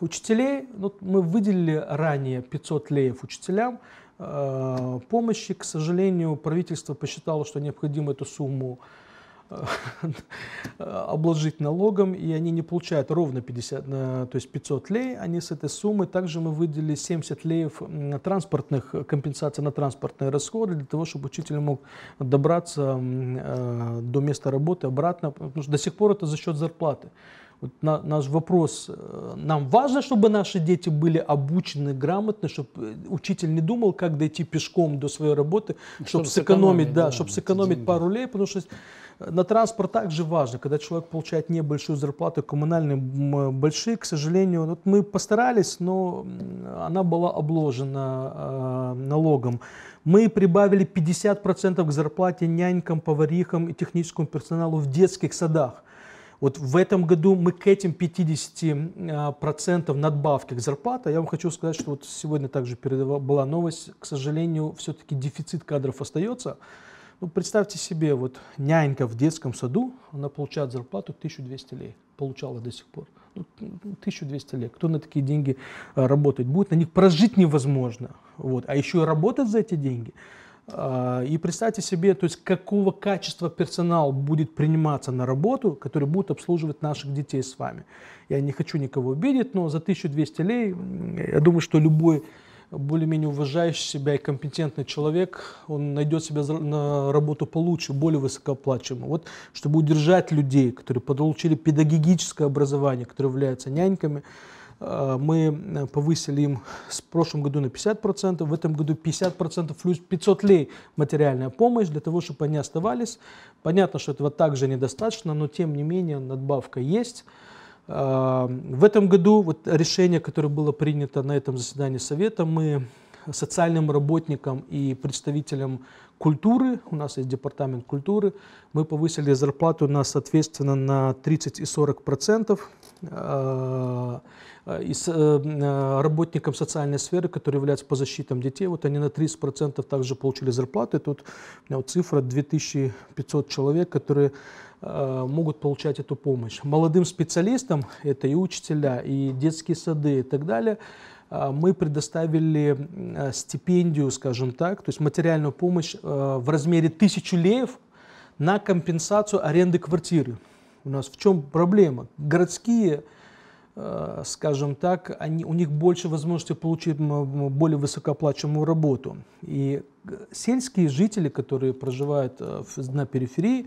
учителей, ну, вот мы выделили ранее 500 леев учителям помощи. К сожалению, правительство посчитало, что необходимо эту сумму Э, обложить налогом, и они не получают ровно 50, э, то есть 500 лей, они с этой суммы, также мы выделили 70 леев транспортных, э, компенсации на транспортные расходы, для того, чтобы учитель мог добраться до места работы обратно, потому что до сих пор это за счет зарплаты. Вот на, наш вопрос, нам важно, чтобы наши дети были обучены грамотно, чтобы учитель не думал, как дойти пешком до своей работы, чтобы, чтобы сэкономить, сэкономить, да, да чтобы сэкономить деньги. пару лей, потому что на транспорт также важно, когда человек получает небольшую зарплату, коммунальные большие, к сожалению, вот мы постарались, но она была обложена э, налогом. Мы прибавили 50% к зарплате нянькам, поварихам и техническому персоналу в детских садах. Вот в этом году мы к этим 50% э, надбавки к зарплате, я вам хочу сказать, что вот сегодня также передала, была новость, к сожалению, все-таки дефицит кадров остается, ну, представьте себе, вот нянька в детском саду, она получает зарплату 1200 лей, получала до сих пор. Ну, 1200 лей. Кто на такие деньги а, работать будет? На них прожить невозможно. Вот. А еще и работать за эти деньги. А, и представьте себе, то есть какого качества персонал будет приниматься на работу, который будет обслуживать наших детей с вами. Я не хочу никого обидеть, но за 1200 лей, я думаю, что любой более-менее уважающий себя и компетентный человек, он найдет себя на работу получше, более высокооплачиваемую. Вот, чтобы удержать людей, которые получили педагогическое образование, которые являются няньками, э, мы э, повысили им с прошлом году на 50%, в этом году 50% плюс 500 лей материальная помощь для того, чтобы они оставались. Понятно, что этого также недостаточно, но тем не менее надбавка есть. В этом году вот решение, которое было принято на этом заседании Совета, мы социальным работникам и представителям культуры, у нас есть департамент культуры, мы повысили зарплату на, соответственно, на 30 и 40 процентов а, и с, э, работникам социальной сферы, которые являются по защитам детей, вот они на 30 процентов также получили зарплаты. Тут у меня вот цифра 2500 человек, которые Э, могут получать эту помощь. Молодым специалистам, это и учителя, и детские сады и так далее, э, мы предоставили э, стипендию, скажем так, то есть материальную помощь в размере тысячи леев на компенсацию аренды квартиры. У нас в чем проблема? Городские скажем так, они, у них больше возможности получить более высокооплачиваемую работу. И сельские жители, которые проживают на периферии,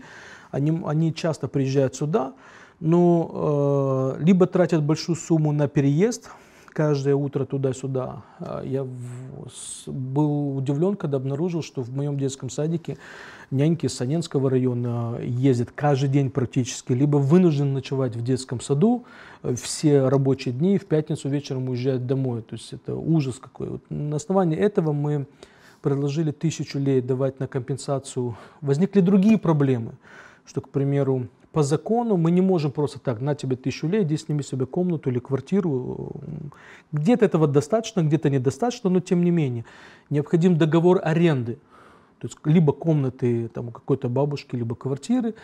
они, они часто приезжают сюда, но э, либо тратят большую сумму на переезд, каждое утро туда-сюда. Э, я был удивлен, когда обнаружил, что в моем детском садике няньки из Саненского района ездят каждый день практически, либо вынуждены ночевать в детском саду э, все рабочие дни, в пятницу вечером уезжают домой. То есть это ужас какой. Вот на основании этого мы предложили тысячу лей давать на компенсацию. Возникли другие проблемы что, к примеру, по закону мы не можем просто так, на тебе тысячу лет, иди сними себе комнату или квартиру. Где-то этого достаточно, где-то недостаточно, но тем не менее. Необходим договор аренды. То есть либо комнаты там, у какой-то бабушки, либо квартиры.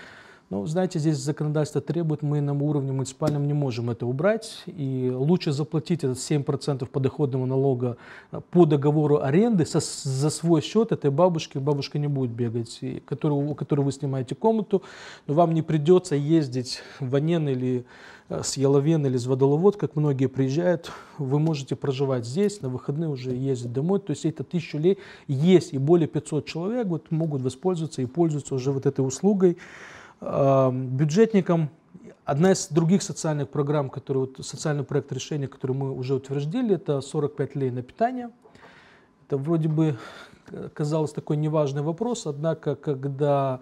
Ну, знаете, здесь законодательство требует, мы на уровне муниципальном не можем это убрать, и лучше заплатить этот 7% подоходного налога э, по договору аренды со, за свой счет этой бабушки, бабушка не будет бегать, и, которую, у которой вы снимаете комнату, но вам не придется ездить в Анен или э, с Яловен или с Водоловод, как многие приезжают, вы можете проживать здесь, на выходные уже ездить домой, то есть это тысячу лей есть, и более 500 человек вот, могут воспользоваться и пользуются уже вот этой услугой, Бюджетникам одна из других социальных программ, которые, вот, социальный проект решения, который мы уже утвердили, это 45 лей на питание. Это вроде бы э, казалось такой неважный вопрос, однако когда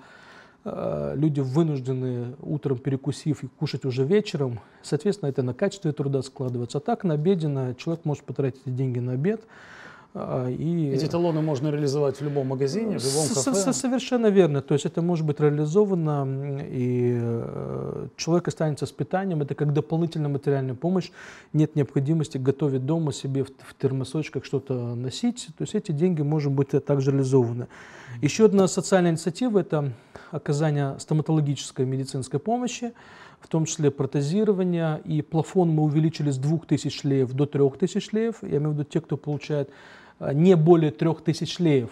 э, люди вынуждены утром перекусив и кушать уже вечером, соответственно, это на качестве труда складывается. А так на обеде на человек может потратить деньги на обед, а, и... Эти талоны можно реализовать в любом магазине, в любом кафе? С -с Совершенно верно. То есть это может быть реализовано, и э, человек останется с питанием. Это как дополнительная материальная помощь. Нет необходимости готовить дома себе в, термосочках что-то носить. То есть эти деньги может быть э, также реализованы. Еще одна социальная инициатива – это оказание стоматологической медицинской помощи в том числе протезирование, и плафон мы увеличили с 2000 леев до 3000 леев, я имею в виду те, кто получает Э, не более 3000 леев.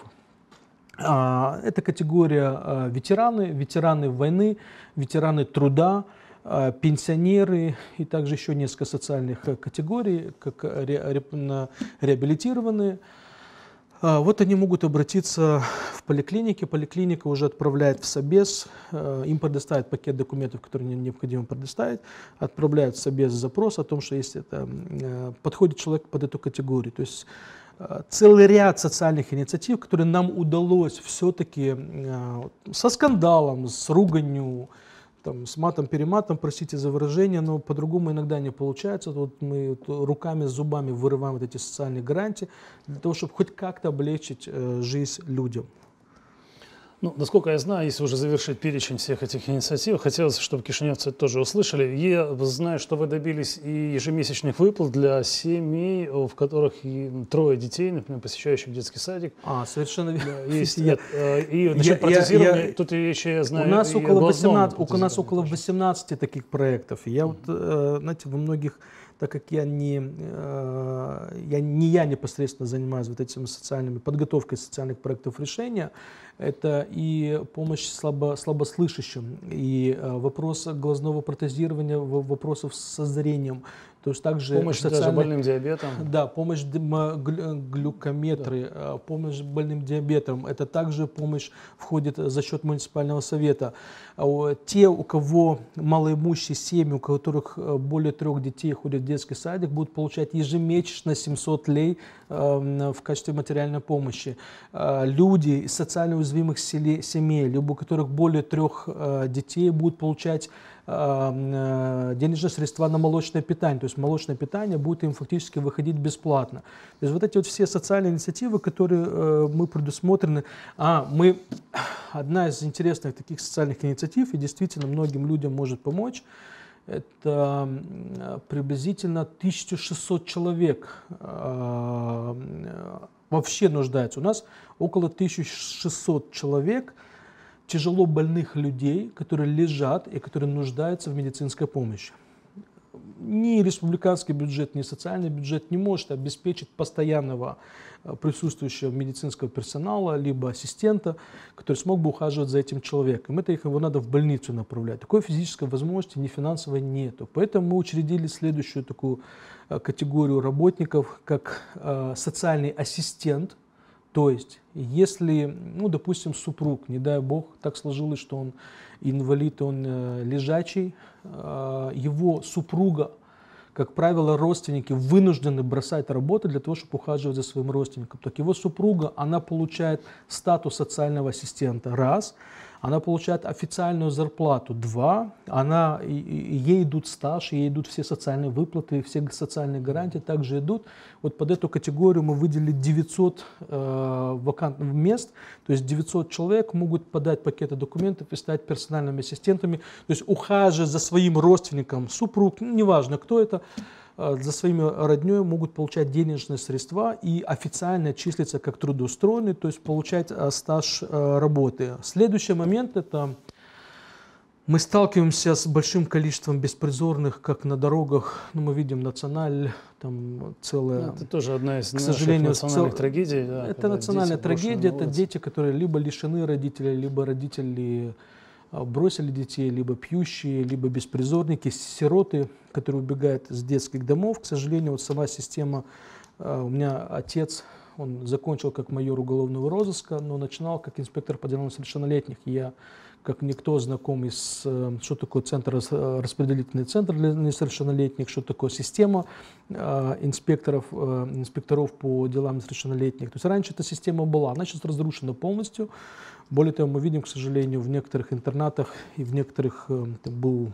А, это категория э, ветераны, ветераны войны, ветераны труда, э, пенсионеры и также еще несколько социальных категорий, как реабилитированные. А, вот они могут обратиться в поликлинике, поликлиника уже отправляет в Собес им предоставят пакет документов, которые необходимо предоставить, отправляют в Собес запрос о том, что если это подходит человек под эту категорию. То есть целый ряд социальных инициатив, которые нам удалось все-таки а, со скандалом, с руганью, там, с матом-перематом, простите за выражение, но по-другому иногда не получается. Вот мы руками, зубами вырываем вот эти социальные гарантии для того, чтобы хоть как-то облегчить э, жизнь людям. Ну, насколько я знаю, если уже завершить перечень всех этих инициатив, хотелось, чтобы кишиневцы тоже услышали. Я знаю, что вы добились и ежемесячных выплат для семей, в которых и трое детей, например, посещающих детский садик. А, совершенно верно. Да, есть, нет, э, и насчет протезирования, тут я еще знаю. У нас, около 18, у нас около 18 таких проектов. Я вот, э, знаете, во многих так как я не, э, я, не я непосредственно занимаюсь вот этими социальными, подготовкой социальных проектов решения, это и помощь слабо, слабослышащим, и э, вопрос глазного протезирования, вопросов со зрением. То есть также помощь социальной... даже больным диабетом. Да, помощь э, глюкометры, да. Э, помощь больным диабетом. Это также помощь входит за счет муниципального совета. А те, у кого малоимущие семьи, у которых э, более трех детей ходят в детский садик, будут получать ежемесячно 700 лей эм, в качестве материальной помощи. А, люди из социально уязвимых семей, либо у которых более трех детей, будут получать Э, денежные средства на молочное питание. То есть молочное питание будет им фактически выходить бесплатно. То есть вот эти вот все социальные инициативы, которые э, мы предусмотрены, а мы одна из интересных таких социальных инициатив и действительно многим людям может помочь это приблизительно 1600 человек вообще нуждается. У нас около 1600 человек – тяжело больных людей, которые лежат и которые нуждаются в медицинской помощи. Ни республиканский бюджет, ни социальный бюджет не может обеспечить постоянного э, присутствующего медицинского персонала, либо ассистента, который смог бы ухаживать за этим человеком. Это их его надо в больницу направлять. Такой физической возможности ни финансовой нету. Поэтому мы учредили следующую такую э, категорию работников, как э, социальный ассистент – то есть, если, ну, допустим, супруг, не дай бог, так сложилось, что он инвалид, он э, лежачий, э, его супруга, как правило, родственники вынуждены бросать работу для того, чтобы ухаживать за своим родственником. Так его супруга, она получает статус социального ассистента, раз – она получает официальную зарплату 2, она, ей идут стаж, ей идут все социальные выплаты, все социальные гарантии также идут. Вот под эту категорию мы выделили 900 э, вакантных мест, то есть 900 человек могут подать пакеты документов и стать персональными ассистентами, то есть ухаживать за своим родственником, супруг, неважно кто это, Э, за своими родней могут получать денежные средства и официально числиться как трудоустроенные, то есть получать э, стаж э, работы. Следующий момент – это мы сталкиваемся с большим количеством беспризорных, как на дорогах, ну, мы видим националь, там целая... Это тоже одна из к сожалению, национальных цел... трагедий. Да, это национальная трагедия, на это дети, которые либо лишены родителей, либо родители а, бросили детей, либо пьющие, либо беспризорники, сироты, которые убегают с детских домов. К сожалению, вот сама система, а, у меня отец, он закончил как майор уголовного розыска, но начинал как инспектор по делам совершеннолетних. Я как никто знакомый с, э, что такое центр, э, распределительный центр для несовершеннолетних, что такое система э, инспекторов, инспекторов по делам несовершеннолетних. То есть раньше эта система была, она сейчас разрушена полностью. Более того, мы видим, к сожалению, в некоторых интернатах и в некоторых там, был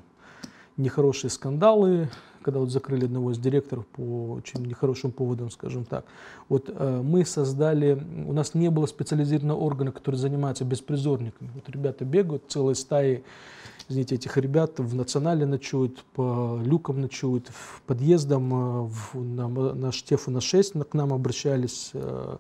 нехорошие скандалы, когда вот закрыли одного из директоров по очень нехорошим поводам, скажем так, вот э, мы создали, у нас не было специализированного органа, который занимается беспризорниками. Вот ребята бегают, целые стаи, извините, этих ребят в национале ночуют, по люкам ночуют, в подъездам, э, в, на, на Штефана на 6 на, к нам обращались. Э,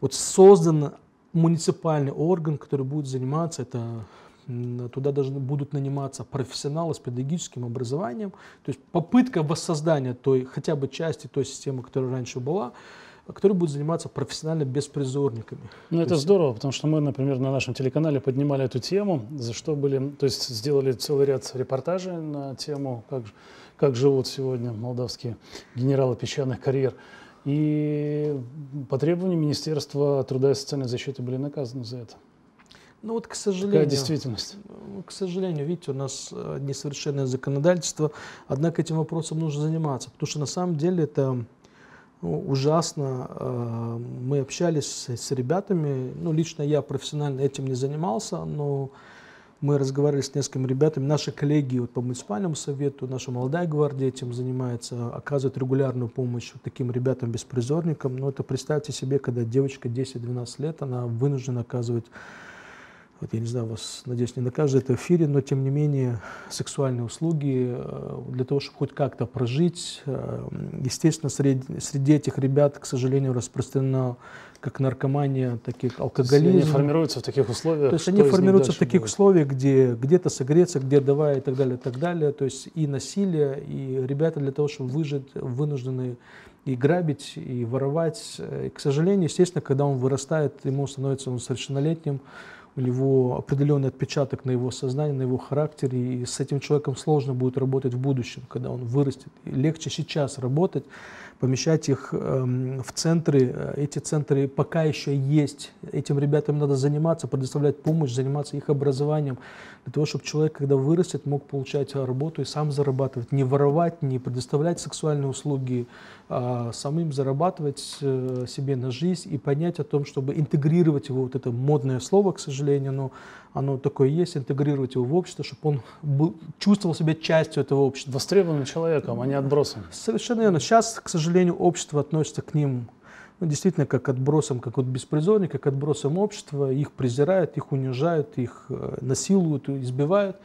вот создан муниципальный орган, который будет заниматься, это туда должны, будут наниматься профессионалы с педагогическим образованием. То есть попытка воссоздания той хотя бы части той системы, которая раньше была, которые будут заниматься профессионально беспризорниками. Ну, это есть... здорово, потому что мы, например, на нашем телеканале поднимали эту тему, за что были, то есть сделали целый ряд репортажей на тему, как, как живут сегодня молдавские генералы песчаных карьер. И по требованию Министерства труда и социальной защиты были наказаны за это. Ну вот, к сожалению... Такая действительность. К сожалению, видите, у нас э, несовершенное законодательство, однако этим вопросом нужно заниматься, потому что на самом деле это ну, ужасно. Э, мы общались с, ребятами, ну лично я профессионально этим не занимался, но мы разговаривали с несколькими ребятами, наши коллеги вот, по муниципальному совету, наша молодая гвардия этим занимается, оказывает регулярную помощь таким ребятам, беспризорникам. Но ну, это представьте себе, когда девочка 10-12 лет, она вынуждена оказывать вот я не знаю, вас, надеюсь, не накажет это эфире, но тем не менее сексуальные услуги э, для того, чтобы хоть как-то прожить, э, естественно, среди, среди этих ребят, к сожалению, распространено как наркомания, так и алкоголизм. Они формируются в таких условиях. То есть они формируются в таких будет? условиях, где где-то согреться, где давая и так далее, и так далее. То есть и насилие, и ребята для того, чтобы выжить, вынуждены и грабить, и воровать. Э, и, к сожалению, естественно, когда он вырастает, ему становится он совершеннолетним, у него определенный отпечаток на его сознании, на его характере, и с этим человеком сложно будет работать в будущем, когда он вырастет. И легче сейчас работать помещать их эм, в центры. Э, эти центры пока еще есть. Этим ребятам надо заниматься, предоставлять помощь, заниматься их образованием, для того, чтобы человек, когда вырастет, мог получать э, работу и сам зарабатывать. Не воровать, не предоставлять сексуальные услуги, а самим зарабатывать э, себе на жизнь и понять о том, чтобы интегрировать его, вот это модное слово, к сожалению, но оно такое есть, интегрировать его в общество, чтобы он был, чувствовал себя частью этого общества. Востребованным человеком, а не отбросом. Совершенно верно. Сейчас, к сожалению, общество относится к ним ну, действительно как отбросом, как вот беспризорник, как отбросом общества. Их презирают, их унижают, их э, насилуют, избивают.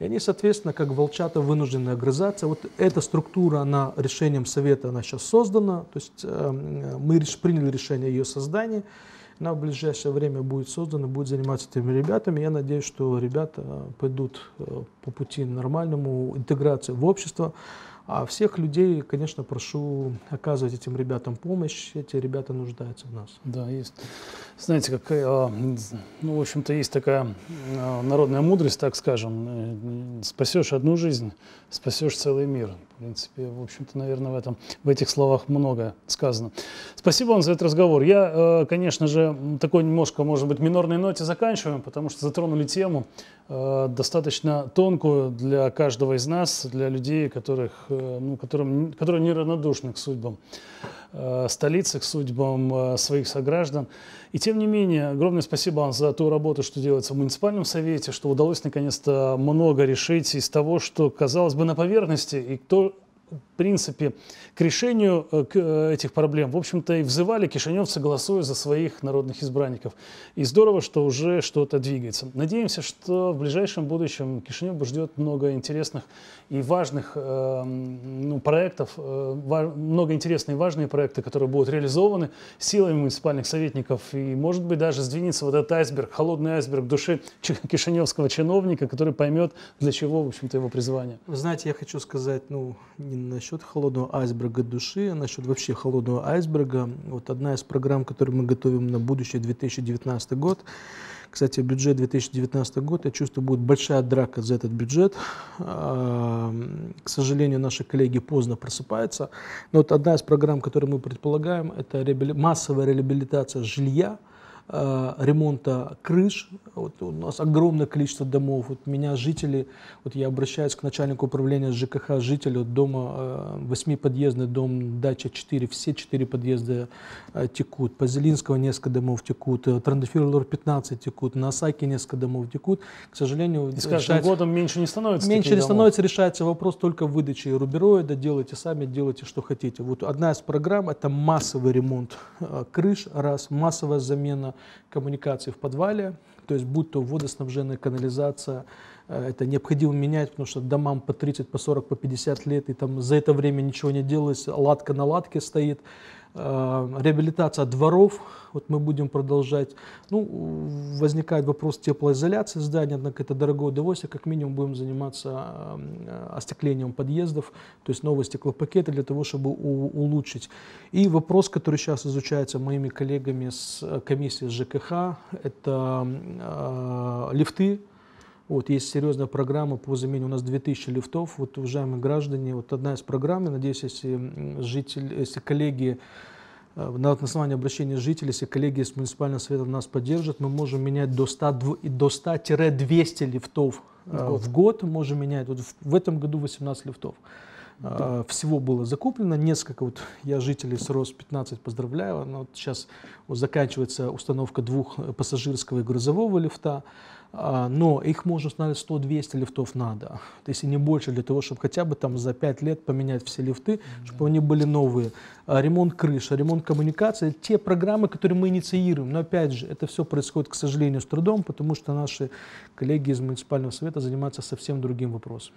И они, соответственно, как волчата вынуждены огрызаться. Вот эта структура, она решением Совета, она сейчас создана. То есть э, мы приняли решение ее создания. Она в ближайшее время будет создана, будет заниматься этими ребятами. Я надеюсь, что ребята э, пойдут э, по пути нормальному интеграции в общество. А всех людей, конечно, прошу оказывать этим ребятам помощь. Эти ребята нуждаются в нас. Да, есть. Знаете, как, э, ну, в общем-то, есть такая э, народная мудрость, так скажем. Э, спасешь одну жизнь, спасешь целый мир. В принципе, в общем-то, наверное, в, этом, в этих словах много сказано. Спасибо вам за этот разговор. Я, э, конечно же, такой немножко, может быть, минорной ноте заканчиваем, потому что затронули тему э, достаточно тонкую для каждого из нас, для людей, которых, э, ну, которым, которые неравнодушны к судьбам. Э, столице, к судьбам э, своих сограждан. И тем не менее, огромное спасибо вам за ту работу, что делается в муниципальном совете, что удалось наконец-то много решить из того, что казалось бы на поверхности, и кто в принципе, к решению э, э, этих проблем, в общем-то, и взывали кишиневцы, голосуя за своих народных избранников. И здорово, что уже что-то двигается. Надеемся, что в ближайшем будущем Кишинев ждет много интересных и важных э, ну, проектов, много интересных и важных проектов, которые будут реализованы силами муниципальных советников. И, может быть, даже сдвинется вот этот айсберг, холодный айсберг души кишиневского чиновника, который поймет, для чего, в общем-то, его призвание. Вы знаете, я хочу сказать, ну, не насчет холодного айсберга души, насчет вообще холодного айсберга. Вот одна из программ, которую мы готовим на будущее 2019 год. Кстати, бюджет 2019 год, я чувствую, будет большая драка за этот бюджет. К сожалению, наши коллеги поздно просыпаются. Но вот одна из программ, которую мы предполагаем, это массовая реабилитация жилья – Э, ремонта крыш. Вот у нас огромное количество домов. Вот меня жители, вот я обращаюсь к начальнику управления ЖКХ жителю дома, э, восьмиподъездный дом, дача 4, все четыре подъезда э, текут. По Зелинского несколько домов текут, Трандефирлор 15 текут, на Осаке несколько домов текут. К сожалению, И с каждым решается, годом меньше не становится Меньше не домов. становится, решается вопрос только выдачи рубероида, делайте сами, делайте что хотите. Вот одна из программ – это массовый ремонт крыш, раз, массовая замена коммуникации в подвале, то есть будь то водоснабжение, канализация, э, это необходимо менять, потому что домам по 30, по 40, по 50 лет, и там за это время ничего не делалось, ладка на ладке стоит, Э, реабилитация дворов, вот мы будем продолжать. Ну, возникает вопрос теплоизоляции здания, однако это дорогое удовольствие, как минимум будем заниматься э, остеклением подъездов, то есть новые стеклопакеты для того, чтобы улучшить. И вопрос, который сейчас изучается моими коллегами с э, комиссии ЖКХ, это лифты, вот, есть серьезная программа по замене, у нас 2000 лифтов. Вот, уважаемые граждане, вот одна из программ, надеюсь, если, жители, если коллеги э, на основании обращения жителей, если коллеги из муниципального совета нас поддержат, мы можем менять до 100-200 лифтов э, в год. в год. Можем менять. Вот в этом году 18 лифтов. Э, да. Всего было закуплено несколько, вот я жителей СРОС 15 поздравляю, но вот сейчас вот заканчивается установка двух пассажирского и грузового лифта. А, но их можно устанавливать 100, 200 лифтов надо, то если не больше, для того, чтобы хотя бы там за 5 лет поменять все лифты, да. чтобы они были новые. А, ремонт крыши, ремонт коммуникации, те программы, которые мы инициируем, но опять же, это все происходит, к сожалению, с трудом, потому что наши коллеги из муниципального совета занимаются совсем другим вопросом.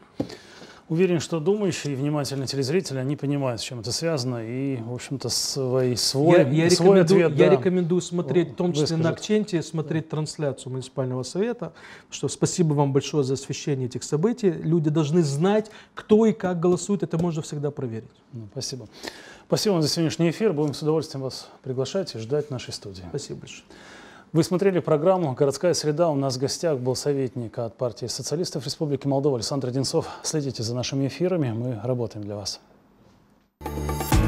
Уверен, что думающие и внимательные телезрители, они понимают, с чем это связано, и, в общем-то, свой, свой, я, я свой ответ. Я да, рекомендую смотреть, в том числе выскажет. на Акченте, смотреть трансляцию муниципального совета, что спасибо вам большое за освещение этих событий. Люди должны знать, кто и как голосует, это можно всегда проверить. Ну, спасибо. Спасибо вам за сегодняшний эфир. Будем с удовольствием вас приглашать и ждать в нашей студии. Спасибо большое. Вы смотрели программу «Городская среда». У нас в гостях был советник от партии социалистов Республики Молдова Александр Одинцов. Следите за нашими эфирами, мы работаем для вас. Thank you.